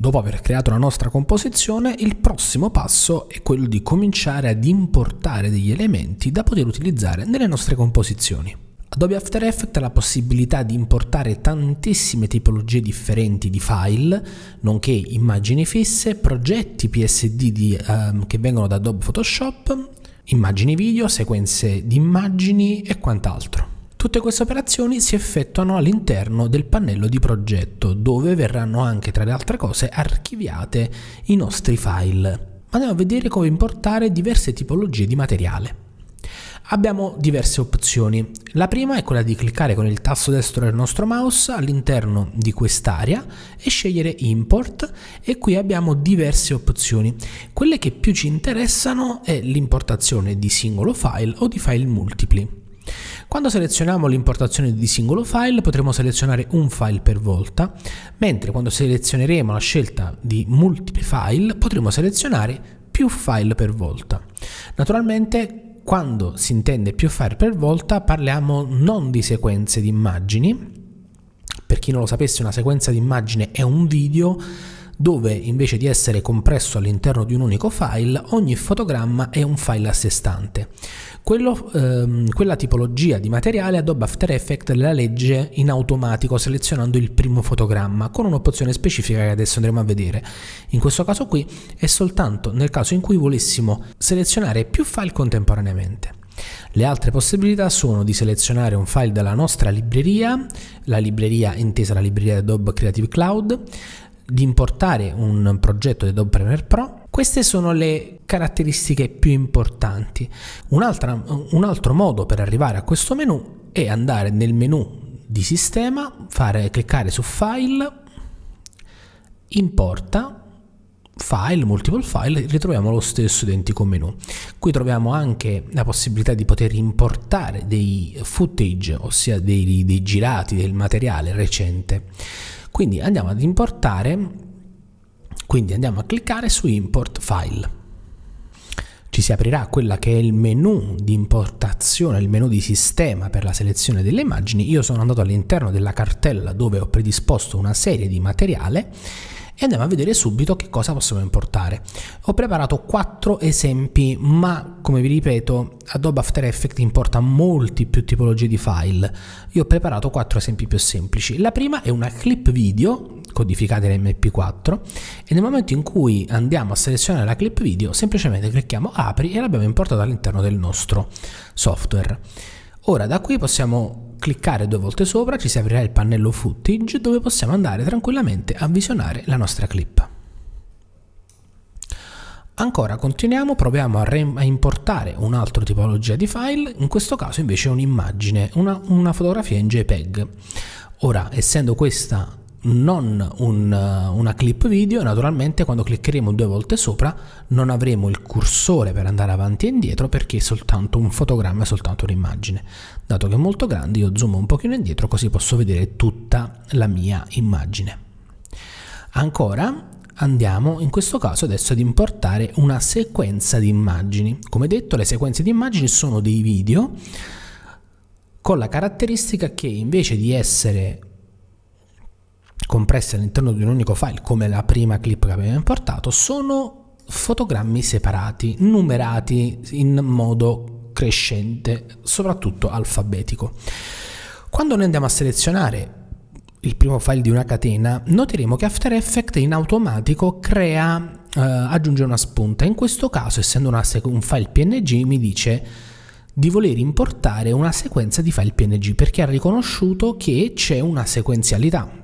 Dopo aver creato la nostra composizione, il prossimo passo è quello di cominciare ad importare degli elementi da poter utilizzare nelle nostre composizioni. Adobe After Effects ha la possibilità di importare tantissime tipologie differenti di file, nonché immagini fisse, progetti PSD di, um, che vengono da Adobe Photoshop, immagini video, sequenze di immagini e quant'altro. Tutte queste operazioni si effettuano all'interno del pannello di progetto, dove verranno anche, tra le altre cose, archiviate i nostri file. Andiamo a vedere come importare diverse tipologie di materiale. Abbiamo diverse opzioni. La prima è quella di cliccare con il tasto destro del nostro mouse all'interno di quest'area e scegliere import e qui abbiamo diverse opzioni. Quelle che più ci interessano è l'importazione di singolo file o di file multipli. Quando selezioniamo l'importazione di singolo file potremo selezionare un file per volta, mentre quando selezioneremo la scelta di multiple file potremo selezionare più file per volta. Naturalmente quando si intende più file per volta parliamo non di sequenze di immagini, per chi non lo sapesse una sequenza di immagine è un video, dove invece di essere compresso all'interno di un unico file, ogni fotogramma è un file a sé stante. Quello, ehm, quella tipologia di materiale Adobe After Effects la legge in automatico selezionando il primo fotogramma con un'opzione specifica che adesso andremo a vedere. In questo caso qui è soltanto nel caso in cui volessimo selezionare più file contemporaneamente. Le altre possibilità sono di selezionare un file dalla nostra libreria, la libreria intesa la libreria Adobe Creative Cloud, di importare un progetto di Adobe Premiere Pro, queste sono le caratteristiche più importanti. un altro modo per arrivare a questo menu è andare nel menu di sistema, fare, cliccare su File, Importa, File, Multiple File, ritroviamo lo stesso identico menu. Qui troviamo anche la possibilità di poter importare dei footage, ossia dei, dei girati del materiale recente. Quindi andiamo ad importare, quindi andiamo a cliccare su import file. Ci si aprirà quella che è il menu di importazione, il menu di sistema per la selezione delle immagini. Io sono andato all'interno della cartella dove ho predisposto una serie di materiale e andiamo a vedere subito che cosa possiamo importare. Ho preparato quattro esempi, ma come vi ripeto, Adobe After Effects importa molti più tipologie di file. Io ho preparato quattro esempi più semplici. La prima è una clip video codificata in MP4 e nel momento in cui andiamo a selezionare la clip video, semplicemente clicchiamo apri e l'abbiamo importata all'interno del nostro software. Ora da qui possiamo cliccare due volte sopra ci si aprirà il pannello footage dove possiamo andare tranquillamente a visionare la nostra clip. Ancora continuiamo, proviamo a, a importare un'altra tipologia di file, in questo caso invece un'immagine, una, una fotografia in JPEG. Ora, essendo questa non un, eh, una clip video naturalmente quando cliccheremo due volte sopra non avremo il cursore per andare avanti e indietro perché è soltanto un fotogramma è soltanto un'immagine dato che è molto grande io zoom un pochino indietro così posso vedere tutta la mia immagine ancora andiamo in questo caso adesso ad importare una sequenza di immagini come detto le sequenze di immagini sono dei video con la caratteristica che invece di essere compresse all'interno di un unico file, come la prima clip che abbiamo importato, sono fotogrammi separati, numerati in modo crescente, soprattutto alfabetico. Quando noi andiamo a selezionare il primo file di una catena, noteremo che After Effects in automatico crea, eh, aggiunge una spunta. In questo caso, essendo una, un file PNG, mi dice di voler importare una sequenza di file PNG perché ha riconosciuto che c'è una sequenzialità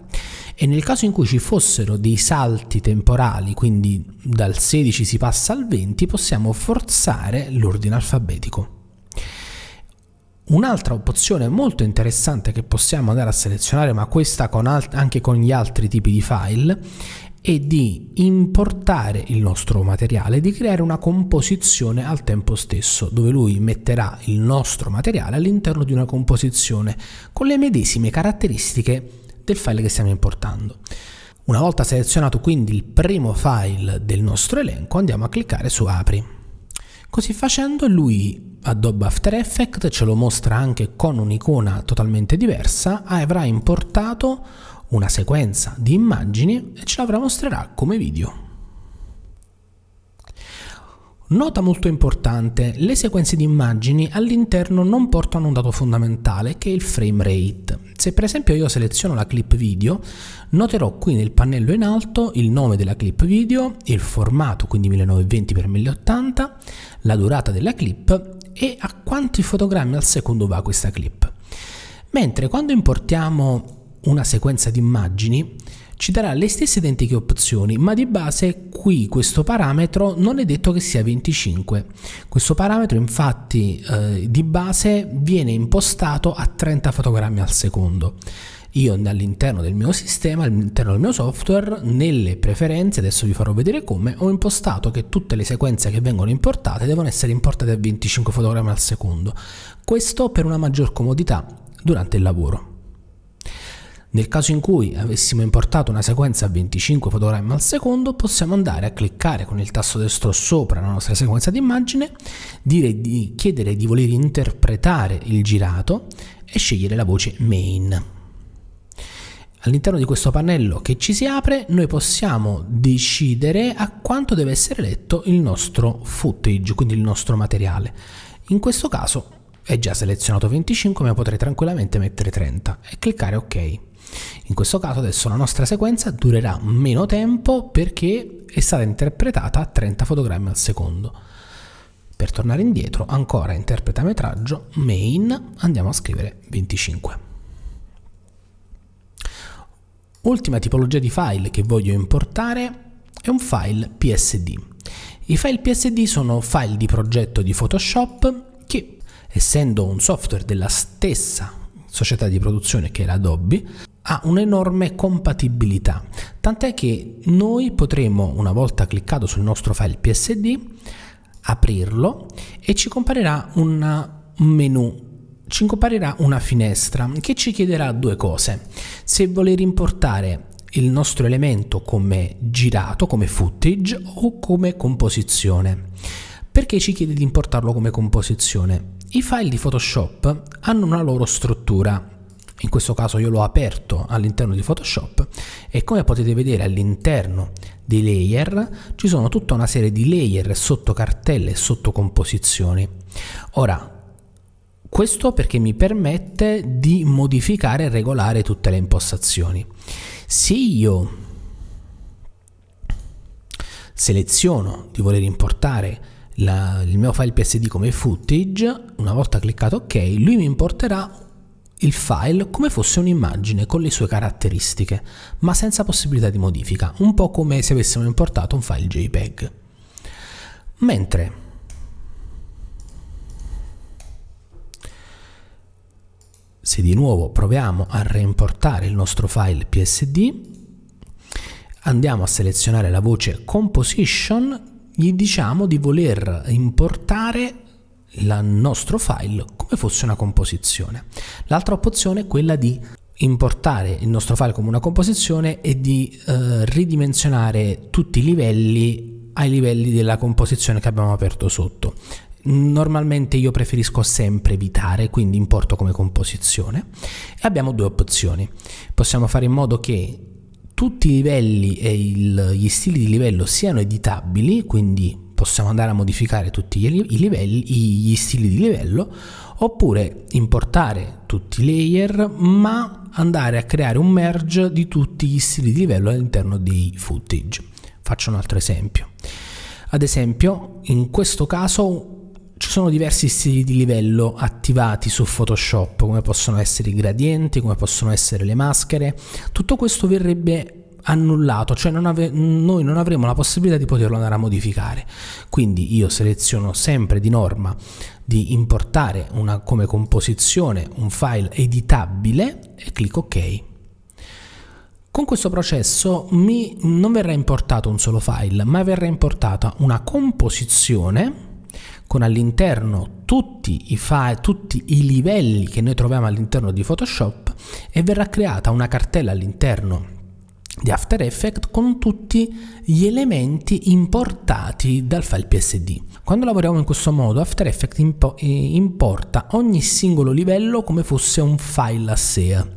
e nel caso in cui ci fossero dei salti temporali, quindi dal 16 si passa al 20, possiamo forzare l'ordine alfabetico. Un'altra opzione molto interessante che possiamo andare a selezionare, ma questa con anche con gli altri tipi di file, è di importare il nostro materiale, di creare una composizione al tempo stesso, dove lui metterà il nostro materiale all'interno di una composizione con le medesime caratteristiche del file che stiamo importando. Una volta selezionato quindi il primo file del nostro elenco andiamo a cliccare su apri. Così facendo lui Adobe After Effects ce lo mostra anche con un'icona totalmente diversa, avrà importato una sequenza di immagini e ce l'avrà mostrerà come video. Nota molto importante, le sequenze di immagini all'interno non portano un dato fondamentale che è il frame rate. Se per esempio io seleziono la clip video, noterò qui nel pannello in alto il nome della clip video, il formato quindi 1920x1080, la durata della clip e a quanti fotogrammi al secondo va questa clip. Mentre quando importiamo una sequenza di immagini, ci darà le stesse identiche opzioni, ma di base qui questo parametro non è detto che sia 25. Questo parametro infatti eh, di base viene impostato a 30 fotogrammi al secondo. Io all'interno del mio sistema, all'interno del mio software, nelle preferenze, adesso vi farò vedere come, ho impostato che tutte le sequenze che vengono importate devono essere importate a 25 fotogrammi al secondo. Questo per una maggior comodità durante il lavoro. Nel caso in cui avessimo importato una sequenza a 25 fotogrammi al secondo, possiamo andare a cliccare con il tasto destro sopra la nostra sequenza d'immagine, dire di chiedere di voler interpretare il girato e scegliere la voce main. All'interno di questo pannello che ci si apre noi possiamo decidere a quanto deve essere letto il nostro footage, quindi il nostro materiale. In questo caso è già selezionato 25 ma potrei tranquillamente mettere 30 e cliccare ok. In questo caso adesso la nostra sequenza durerà meno tempo perché è stata interpretata a 30 fotogrammi al secondo. Per tornare indietro, ancora interpreta metraggio, main, andiamo a scrivere 25. Ultima tipologia di file che voglio importare è un file PSD. I file PSD sono file di progetto di Photoshop che, essendo un software della stessa società di produzione che è l'Adobe, ha un'enorme compatibilità, tant'è che noi potremo, una volta cliccato sul nostro file PSD, aprirlo e ci comparirà un menu ci incomparirà una finestra che ci chiederà due cose. Se voler importare il nostro elemento come girato, come footage o come composizione. Perché ci chiede di importarlo come composizione? I file di Photoshop hanno una loro struttura in questo caso io l'ho aperto all'interno di Photoshop e come potete vedere all'interno dei layer ci sono tutta una serie di layer sotto cartelle e sotto composizioni. Ora, questo perché mi permette di modificare e regolare tutte le impostazioni. Se io seleziono di voler importare la, il mio file PSD come footage, una volta cliccato ok, lui mi importerà il file come fosse un'immagine con le sue caratteristiche, ma senza possibilità di modifica, un po' come se avessimo importato un file JPEG. Mentre se di nuovo proviamo a reimportare il nostro file PSD, andiamo a selezionare la voce Composition, gli diciamo di voler importare il nostro file come fosse una composizione. L'altra opzione è quella di importare il nostro file come una composizione e di eh, ridimensionare tutti i livelli ai livelli della composizione che abbiamo aperto sotto. Normalmente io preferisco sempre evitare, quindi importo come composizione. E abbiamo due opzioni. Possiamo fare in modo che tutti i livelli e il, gli stili di livello siano editabili, quindi possiamo andare a modificare tutti gli, livelli, gli stili di livello oppure importare tutti i layer ma andare a creare un merge di tutti gli stili di livello all'interno dei footage. Faccio un altro esempio. Ad esempio, in questo caso ci sono diversi stili di livello attivati su Photoshop, come possono essere i gradienti, come possono essere le maschere. Tutto questo verrebbe annullato, cioè non ave- noi non avremo la possibilità di poterlo andare a modificare. Quindi io seleziono sempre di norma di importare una, come composizione un file editabile e clicco ok. Con questo processo mi, non verrà importato un solo file, ma verrà importata una composizione con all'interno tutti i, file, tutti i livelli che noi troviamo all'interno di Photoshop e verrà creata una cartella all'interno di After Effects con tutti gli elementi importati dal file PSD. Quando lavoriamo in questo modo After Effects impo eh, importa ogni singolo livello come fosse un file a sé.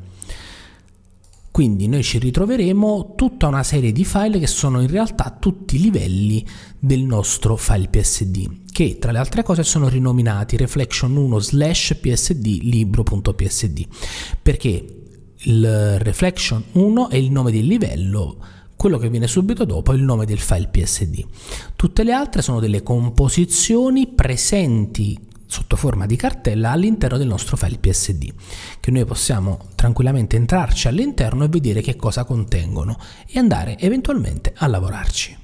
Quindi noi ci ritroveremo tutta una serie di file che sono in realtà tutti i livelli del nostro file PSD che tra le altre cose sono rinominati reflection1 psd libro.psd perché il reflection 1 è il nome del livello, quello che viene subito dopo è il nome del file PSD. Tutte le altre sono delle composizioni presenti sotto forma di cartella all'interno del nostro file PSD, che noi possiamo tranquillamente entrarci all'interno e vedere che cosa contengono e andare eventualmente a lavorarci.